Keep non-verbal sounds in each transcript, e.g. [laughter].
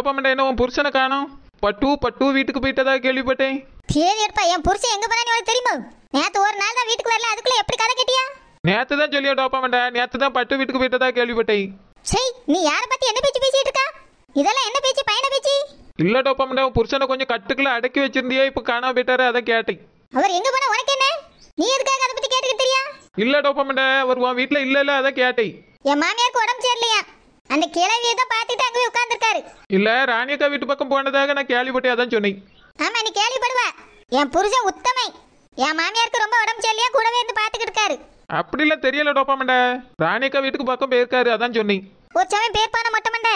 சோப்பமண்டை என்ன உன் புருஷனை காணும் பட்டு பட்டு வீட்டுக்கு போயிட்டதா கேள்விப்பட்டேன் தேவி எடுப்பா என் புருஷன் எங்க போறான்னு உனக்கு தெரியுமா நேத்து ஒரு நாள் தான் வீட்டுக்கு வரல அதுக்குள்ள எப்படி கதை கட்டியா நேத்து தான் சொல்லியா டோப்பாமண்டா நேத்து தான் பட்டு வீட்டுக்கு போயிட்டதா கேள்விப்பட்டேன் சே நீ யார பத்தி என்ன பேச்சு பேசிட்டு இருக்கா இதெல்லாம் என்ன பேச்சு பையன பேச்சு இல்ல டோப்பாமண்டா உன் புருஷனை கொஞ்சம் கட்டுக்குள்ள அடக்கி வச்சிருந்தியா இப்ப காணாம போயிட்டாரு அதை கேட்டேன் அவர் எங்க போனா உனக்கு என்ன நீ எதுக்காக அதை பத்தி கேட்டுக்கிட்டு தெரியா இல்ல டோப்பாமண்டா அவர் உன் வீட்டுல இல்ல இல்ல அதை கேட்டேன் என் மாமியாருக்கு உடம்பு சரியில்லையா அந்த கிழவியை தான் பார்த்துட்டு இருக்காரு இல்ல ராணியக்கா வீட்டு பக்கம் போனதாக நான் கேள்விப்பட்டே அதான் சொன்னேன் ஆமா நீ கேள்விப்படுவேன் என் புருஷன் உத்தமை என் மாமியாருக்கு ரொம்ப உடம்பு சரியில்லையா கூடவே இருந்து பாத்துக்கிட்டு இருக்காரு அப்படி இல்ல தெரியல டோப்பாமண்ட ராணியக்கா வீட்டுக்கு பக்கம் போயிருக்காரு அதான் சொன்னேன் ஒரு சமயம் பேர்ப்பான மொட்டை மண்ட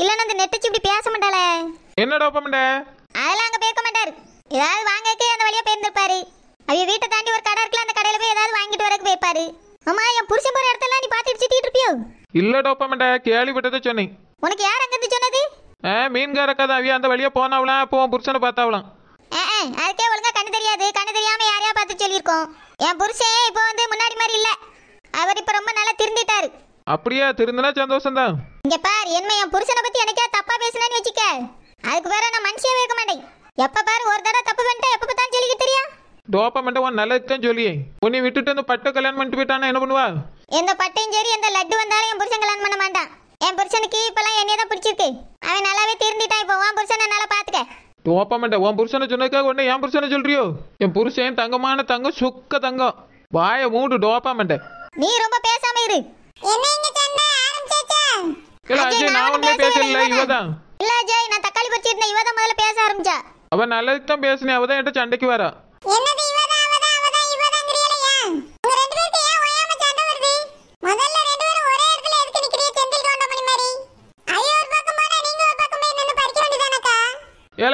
இல்லன்னா அந்த நெட்டச்சு இப்படி பேச மாட்டாளே என்ன டோப்பாமண்ட அதெல்லாம் அங்க பேக்க மாட்டாரு ஏதாவது வாங்கக்கே அந்த வழியா போயிருந்திருப்பாரு அவங்க வீட்டை தாண்டி ஒரு கடை இருக்குல்ல அந்த கடையில போய் ஏதாவது வாங்கிட்டு வரக்கு போயிருப்பாரு அம்மா என் புருஷன் போற இடத்தெல்லாம் நீ பாத்துட்டு சுத்திட்டு இருப்பியோ இல்ல டோப்பாமண்ட கேள்விப்பட்டதை சொன்னேன் உனக்கு யார் அங்கிருந்து சொன்னது மீன் மீன்காரக்கா கதை அவியா அந்த வழியா போனவளாம் அப்போ உன் ஏ ஏ அதுக்கே ஒழுங்கா கண்ணு தெரியாது கண்ணு தெரியாம யாரையா பார்த்து சொல்லியிருக்கோம் என் புருஷன் இப்போ வந்து முன்னாடி மாதிரி இல்ல அவர் இப்ப ரொம்ப நல்லா திருந்திட்டாரு அப்படியே திருந்தினா சந்தோஷம் தான் இங்க பார் என்ன என் புருஷனை பத்தி எனக்கே தப்பா பேசினேன்னு வச்சுக்க அதுக்கு வேற நான் மனுஷே வைக்க மாட்டேன் எப்ப பார் ஒரு தடவை தப்பு பண்ணிட்டா எப்ப பார்த்தா சொல்லிக்க தெரியா டோப்பமெண்ட் உன் நல்லதுதான் சொல்லி உன்னை விட்டுட்டு அந்த பட்டு கல்யாணம் பண்ணிட்டு போயிட்டானா என்ன பண்ணுவா எந்த பட்டையும் சரி எந்த லட்டு வந்தாலும் என் புருஷன் கல்யாணம் பண்ண மாட்டான் என் புருஷனுக்கு இப்பெல்லாம் என்னைய தான் பிடிச்சிருக்கு அவன் நல்லாவே திருந்திட்டான் இப்போ உன் புருஷனை நல்லா பார்த்துக்க ஓப்ப மாட்டேன் உன் புருஷனை சொன்னதுக்காக உடனே என் புருஷனை சொல்றியோ என் புருஷன் தங்கமான தங்கம் சுக்க தங்கம் வாய மூடு டோப்பா மாட்டேன் நீ ரொம்ப பேசாம இரு நான் ஒண்ணுமே பேசல இவதான் இல்ல அஜய் நான் தக்காளி பறிச்சிருந்தேன் இவதான் முதல்ல பேச ஆரம்பிச்சா அவ நல்லதுதான் பேசினேன் அவதான் என்கிட்ட சண்டைக்கு வரா என்னது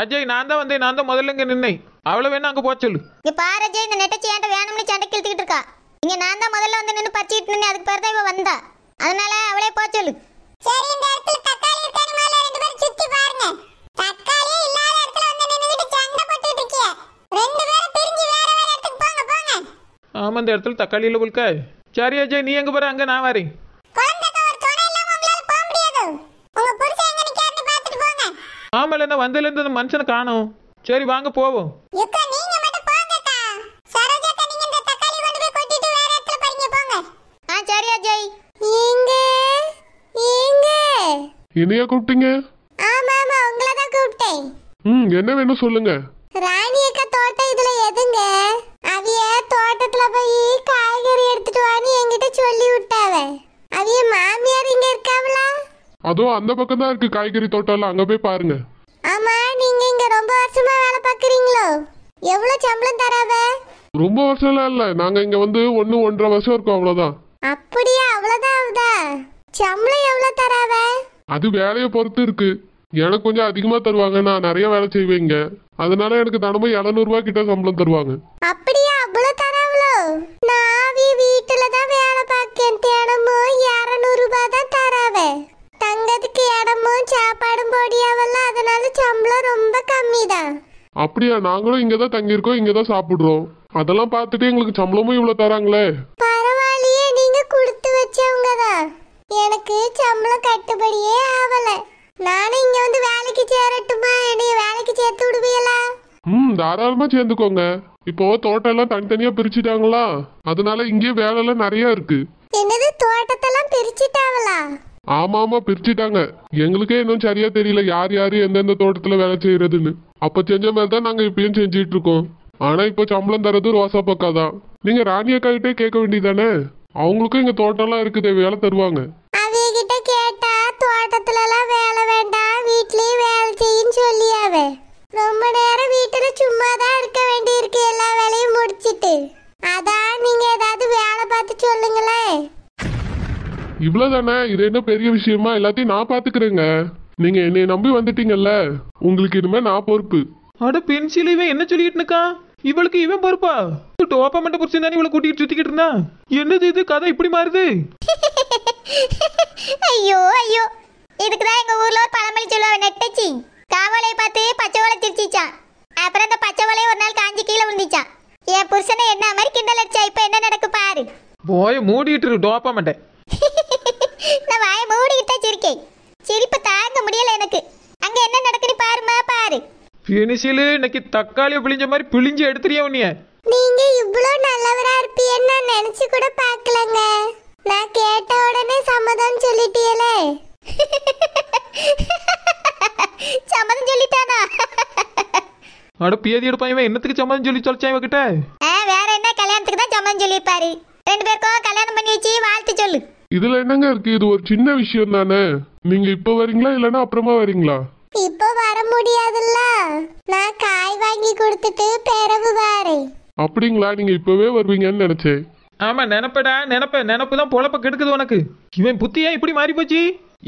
அஜய் நான் தான் வந்தேன் நான் தான் முதல்ல இங்க நின்னேன் அவளை வேணா அங்க போக சொல்லு இங்க பாரு அஜய் இந்த நெட்டச்சி ஏன்ட்ட வேணும்னு சண்டை கிழத்துக்கிட்டு இருக்கா இங்க நான் தான் முதல்ல வந்து நின்னு பச்சிட்டு நின்னு அதுக்கு பேர் தான் இவ வந்தா அதனால அவளே போக சொல்லு சரி இந்த இடத்துல தக்காளி இருக்கானு மேல ரெண்டு பேரும் சுத்தி பாருங்க தக்காளி இல்லாத இடத்துல வந்து நின்னுட்டு சண்டை போட்டுட்டு இருக்கீங்க ரெண்டு பேரும் பிரிஞ்சு வேற வேற இடத்துக்கு போங்க போங்க ஆமா இந்த இடத்துல தக்காளி இல்ல புல்கா சரி அஜய் நீ எங்க போற அங்க நான் வரேன் ஆமால என்ன வந்ததுல இருந்து அந்த மனுஷனை காணும் சரி வாங்க போவோம் சரி அஜய் எங்க எங்க என்னையா கூப்பிட்டீங்க ஆமா ஆமா உங்களை தான் கூப்பிட்டேன் ம் என்ன வேணும் சொல்லுங்க ராணி அக்கா தோட்டம் இதுல எதுங்க அவிய தோட்டத்துல போய் காய்கறி எடுத்துட்டு வான்னு என்கிட்ட சொல்லி விட்டாவ அவிய மாமியார் இங்க இருக்காவளா அதுவும் அந்த பக்கம் தான் இருக்கு காய்கறி எல்லாம் அங்க போய் பாருங்க ஆமா நீங்க இங்க ரொம்ப வருஷமா வேலை பாக்குறீங்களோ எவ்வளவு சம்பளம் தராத ரொம்ப வருஷம்லாம் இல்ல நாங்க இங்க வந்து ஒன்னு ஒன்றரை வருஷம் இருக்கோம் அவ்வளவுதான் அப்படியே அவ்வளவுதான் ஆகுதா சம்பளம் எவ்வளவு தராத அது வேலையை பொறுத்து இருக்கு எனக்கு கொஞ்சம் அதிகமா தருவாங்க நான் நிறைய வேலை செய்வேங்க அதனால எனக்கு தினமும் ரூபாய் கிட்ட சம்பளம் தருவாங்க அப்படி அப்படியா நாங்களும் இங்க தான் தங்கியிருக்கோம் இங்க தான் சாப்பிடுறோம் அதெல்லாம் பார்த்துட்டு எங்களுக்கு சம்பளமும் இவ்வளவு தராங்களே பரவாயில்லையே நீங்க கொடுத்து வச்சவங்க எனக்கு சம்பளம் கட்டுபடியே ஆகல நானும் இங்க வந்து வேலைக்கு சேரட்டுமா என்னைய வேலைக்கு சேர்த்து விடுவீங்களா ம் தாராளமா சேர்ந்துக்கோங்க இப்போ தோட்டம் எல்லாம் தனித்தனியா பிரிச்சுட்டாங்களா அதனால இங்கே வேலை எல்லாம் நிறைய இருக்கு என்னது தோட்டத்தெல்லாம் பிரிச்சுட்டாங்களா ஆமா ஆமா பிரிச்சுட்டாங்க எங்களுக்கே இன்னும் சரியா தெரியல யார் யார் எந்தெந்த தோட்டத்துல வேலை செய்யறதுன்னு அப்ப செஞ்ச மாதிரி தான் நாங்க இப்பயும் செஞ்சிட்டு இருக்கோம் ஆனா இப்ப சம்பளம் தரது ரோசா பக்கா தான் நீங்க ராணி கேட்க வேண்டியதானே அவங்களுக்கும் இங்க தோட்டம்லாம் இருக்குது வேலை தருவாங்க இவ்வளவுதானே இது என்ன பெரிய விஷயமா எல்லாத்தையும் நான் பாத்துக்கிறேங்க நீங்க என்னை நம்பி வந்துட்டீங்கல்ல உங்களுக்கு இனிமே நான் பொறுப்பு அட பென்சில் இவன் என்ன சொல்லிட்டு இருக்கான் இவளுக்கு இவன் பொறுப்பா டோப்பா மட்டும் புரிச்சு தானே இவளை கூட்டிட்டு சுத்திக்கிட்டு இருந்தா என்னது இது கதை இப்படி மாறுது ஐயோ ஐயோ இதுக்குதான் எங்க ஊர்ல ஒரு பழமொழி சொல்லுவாங்க நெட்டச்சி காவலை பார்த்து பச்சை ஓலை திருச்சிச்சான் அப்புறம் அந்த பச்சை ஓலையை ஒரு நாள் காஞ்சி கீழே விழுந்துச்சான் என் புருஷனை என்ன மாதிரி கிண்டல் அடிச்சா இப்ப என்ன நடக்கு பாரு போய் மூடிட்டு டோப்பா மாட்டேன் பினிசிலு இன்னைக்கு தக்காளியை பிழிஞ்ச மாதிரி பிழிஞ்சு எடுத்துறியா உன்னிய நீங்க இவ்வளோ நல்லவரா இருப்பீன்னு நான் நினைச்சு கூட பார்க்கலங்க நான் கேட்ட உடனே சம்மதம் சொல்லிட்டீங்களே சம்மதம் சொல்லிட்டானா அட பேதி எடுப்பான் என்னத்துக்கு சம்மதம் சொல்லி சொல்லிச்சான் இவகிட்ட ஆ வேற என்ன கல்யாணத்துக்கு தான் சம்மதம் பாரு ரெண்டு பேருக்கும் கல்யாணம் பண்ணி வச்சு வாழ்த்து சொல்லு இதுல என்னங்க இருக்கு இது ஒரு சின்ன விஷயம் தானே நீங்க இப்ப வரீங்களா இல்லைன்னா அப்புறமா வரீங்களா நான் காய் வாங்கி கொடுத்துட்டு பிறகு வாரேன் அப்படிங்களா நீங்க இப்பவே வருவீங்கன்னு நினைச்சேன் ஆமா நினைப்படா நினைப்ப நினப்பு தான் பொழப்ப கெடுக்குது உனக்கு இவன் புத்தியா இப்படி மாறி போச்சு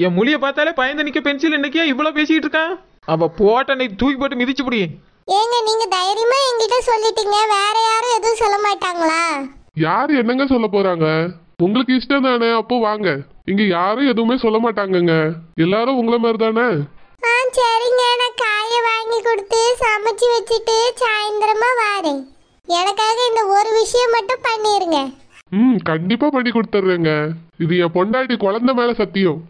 என் மொழிய பார்த்தாலே பயந்து நிக்க பென்சில் இன்னைக்கே இவ்வளவு பேசிட்டு இருக்கான் அவ போட்ட நீ தூக்கி போட்டு மிதிச்சு புடி ஏங்க நீங்க தைரியமா என்கிட்ட சொல்லிட்டீங்க வேற யாரும் எதுவும் சொல்ல மாட்டாங்களா யாரு என்னங்க சொல்ல போறாங்க உங்களுக்கு இஷ்டம் தானே அப்போ வாங்க இங்க யாரும் எதுவுமே சொல்ல மாட்டாங்கங்க எல்லாரும் உங்களை மாதிரி தானே சரிங்க நான் காயை வாங்கி கொடுத்து சமைச்சு வச்சுட்டு சாயந்தரமா வாரேன் எனக்காக இந்த ஒரு விஷயம் மட்டும் பண்ணிருங்க ம் கண்டிப்பா பண்ணி கொடுத்துட்றேங்க இது என் பொண்டாட்டி குழந்தை மேல சத்தியம்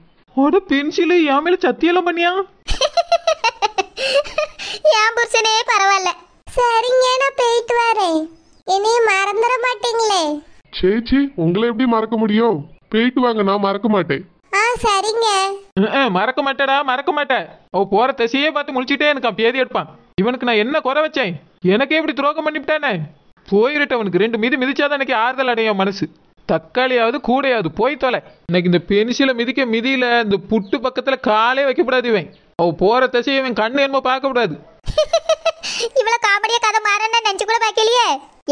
ஓட பென்சிலு என் மேல சத்தியெல்லாம் பண்ணியா [laughs] என் புருஷனே பரவாயில்ல சரிங்க போயிட்டு வரேன் என்னையும் மறந்துட மாட்டீங்களே சே சே உங்களை எப்படி மறக்க முடியும் போயிட்டு வாங்க நான் மறக்க மாட்டேன் சரிங்க மறக்க மாட்டேடா மறக்க மாட்டேன் அவ போற தசையே பார்த்து முழிச்சிட்டே எனக்கு பேதி எடுப்பான் இவனுக்கு நான் என்ன குறை வச்சேன் எனக்கே இப்படி துரோகம் பண்ணிவிட்டானே போயிட்டு அவனுக்கு ரெண்டு மீது மிதிச்சாதான் எனக்கு ஆறுதல் அடையும் மனசு தக்காளியாவது கூடையாவது போய் தொலை இன்னைக்கு இந்த பென்சிலை மிதிக்க மிதியில இந்த புட்டு பக்கத்துல காலே வைக்கப்படாது இவன் அவ போற தசை இவன் கண்ணு என்னமோ பார்க்க கூடாது [laughs] இவ்வளவு காமெடியா கதை மாறன்னு நினைச்சு கூட பார்க்கலையே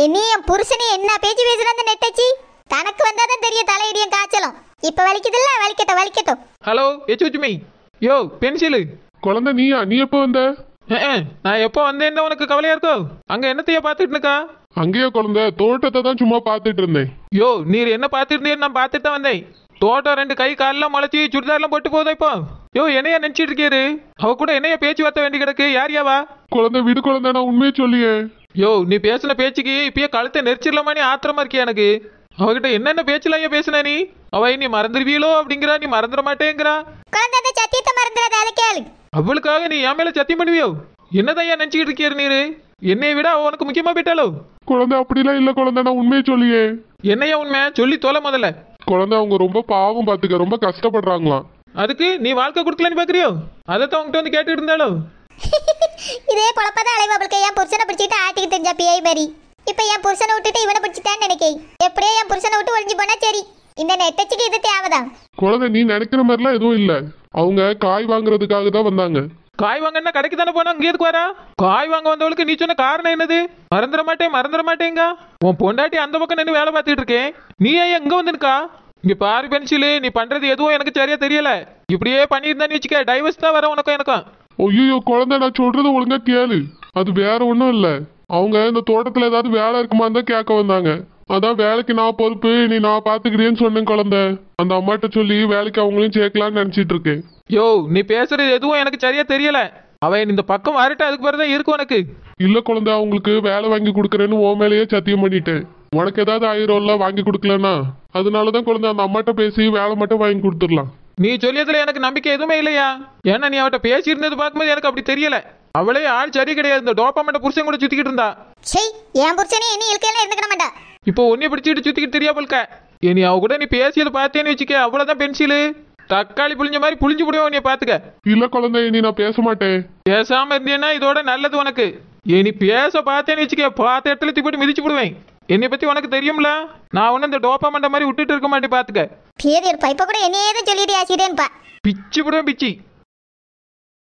என்னையும் புருஷனே என்ன பேச்சு பேசுறான்னு நெட்டச்சி தனக்கு வந்தாதான் தெரியும் தலையிடியும் காய்ச்சலும் இப்ப வலிக்குதுல்ல வலிக்கட்டும் வலிக்கட்டும் ஹலோ ஏச்சு உச்சுமை யோ பென்சிலு குழந்தை நீயா நீ எப்போ வந்த நான் எப்போ வந்தேன்னு உனக்கு கவலையா இருக்கோ அங்க என்னத்தைய பாத்துட்டு இருக்கா அங்கேயோ குழந்தை தோட்டத்தை தான் சும்மா பாத்துட்டு இருந்தேன் யோ நீர் என்ன பாத்துட்டு நான் பாத்துட்டு தான் வந்தேன் தோட்டம் ரெண்டு கை காலெல்லாம் முளைச்சி சுடிதார்லாம் போட்டு போதா இப்போ யோ என்னையா நினைச்சிட்டு இருக்கியாரு அவ கூட என்னைய பேச்சு வார்த்தை வேண்டி கிடக்கு யார் யாவா குழந்தை விடு குழந்தை நான் உண்மையை சொல்லியே யோ நீ பேசின பேச்சுக்கு இப்பயே கழுத்தை நெரிச்சிடலாமான்னு ஆத்திரமா இருக்கியா எனக்கு அவகிட்ட என்னென்ன பேச்சுல ஐயா பேசின நீ அவ நீ மறந்துடுவீளோ அப்படிங்கிறா நீ மறந்துட மாட்டேங்கிறா குழந்தை சத்தியத்தை மறந்துடாத அதை கேளு அவளுக்காக நீ என் மேல சத்தியம் பண்ணுவியோ என்னதான் ஏன் நினைச்சுக்கிட்டு இருக்கீர் நீரு என்னைய விட அவ உனக்கு முக்கியமா போயிட்டாளோ குழந்தை அப்படிலாம் இல்ல குழந்தை நான் உண்மையை சொல்லியே என்னையா உண்மை சொல்லி தொலை முதல்ல குழந்தை அவங்க ரொம்ப பாவம் பாத்துக்க ரொம்ப கஷ்டப்படுறாங்களாம் அதுக்கு நீ வாழ்க்கை கொடுக்கலன்னு பாக்குறியோ அதை தான் வந்து கேட்டுட்டு இருந்தாலோ [laughs] இதே பொழப்பதான் அலைவா அவளுக்கு ஏன் புருஷனை பிடிச்சிட்டு ஆட்டிக்கு தெரிஞ்சா பிஐ மாதிரி இப்போ என் புருஷனை விட்டுட்டு இவனை பிடிச்சிட்டான்னு நினைக்கே எப்படியே என் புருஷனை விட்டு ஒழிஞ்சு போனா சரி இந்த நெட்டச்சிக்கு இது தேவைதான் குழந்தை நீ நினைக்கிற மாதிரிலாம் எதுவும் இல்ல அவங்க காய் வாங்குறதுக்காக தான் வந்தாங்க காய் வாங்கன்னா கடைக்கு தானே போனா அங்கே எதுக்கு வரா காய் வாங்க வந்தவளுக்கு நீ சொன்ன காரணம் என்னது மறந்துட மாட்டேன் மறந்துட மாட்டேங்க உன் பொண்டாட்டி அந்த பக்கம் நின்று வேலை பார்த்துட்டு இருக்கேன் நீ ஏன் எங்க வந்து நிற்கா இங்க பாரு பென்சிலு நீ பண்றது எதுவும் எனக்கு சரியா தெரியல இப்படியே பண்ணியிருந்தான்னு வச்சுக்க டைவர்ஸ் தான் வர உனக்கும் எனக்கும் ஐயோ குழந்தை நான் சொல்றது ஒழுங்கா கேளு அது வேற ஒன்றும் இல்லை அவங்க இந்த தோட்டத்துல ஏதாவது வேலை இருக்குமா தான் கேட்க வந்தாங்க அதான் வேலைக்கு நான் பொறுப்பு நீ நான் பாத்துக்கிறேன்னு சொன்னேன் குழந்தை அந்த அம்மாட்ட சொல்லி வேலைக்கு அவங்களையும் சேர்க்கலாம்னு நினைச்சிட்டு இருக்கேன் யோ நீ பேசுறது எதுவும் எனக்கு சரியா தெரியல அவன் இந்த பக்கம் வரட்ட அதுக்கு பிறகு தான் இருக்கும் எனக்கு இல்ல குழந்தை அவங்களுக்கு வேலை வாங்கி கொடுக்குறேன்னு ஓ மேலேயே சத்தியம் பண்ணிட்டேன் உனக்கு ஏதாவது ஆயிரம்ல வாங்கி கொடுக்கலன்னா அதனால தான் குழந்தை அந்த அம்மாட்ட பேசி வேலை மட்டும் வாங்கி கொடுத்துடலாம் நீ சொல்லியதுல எனக்கு நம்பிக்கை எதுவுமே இல்லையா ஏன்னா நீ அவட்ட பேசியிருந்தது பார்க்கும்போது எனக்கு அப்படி தெரியல அவளே ஆள் சரி கிடையாது இந்த டோபாமண்ட புருஷன் கூட சுத்திக்கிட்டு இருந்தா சரி என் புருஷனே இனி இழுக்கையில இருந்துக்கிட மாட்டா இப்போ உன்னைய பிடிச்சிட்டு சுத்திக்கிட்டு தெரியா போல்க இனி அவ கூட நீ பேசியது பார்த்தேன்னு வச்சுக்க அவ்வளவுதான் பென்சிலு தக்காளி புளிஞ்ச மாதிரி புளிஞ்சு புடிவோம் நீ பாத்துக்க இல்ல குழந்தை இனி நான் பேச மாட்டேன் பேசாம இருந்தேனா இதோட நல்லது உனக்கு இனி பேச பார்த்தேன்னு வச்சுக்க பார்த்த இடத்துல திப்பிட்டு மிதிச்சு விடுவேன் என்னை பத்தி உனக்கு தெரியும்ல நான் உன்ன இந்த டோப்பா மாதிரி விட்டுட்டு இருக்க மாட்டேன் பாத்துக்க பேதியர் பைப்ப கூட என்னையே தான் சொல்லிட்டு ஆசிடேன்பா பிச்சு விடுவேன் பிச்சு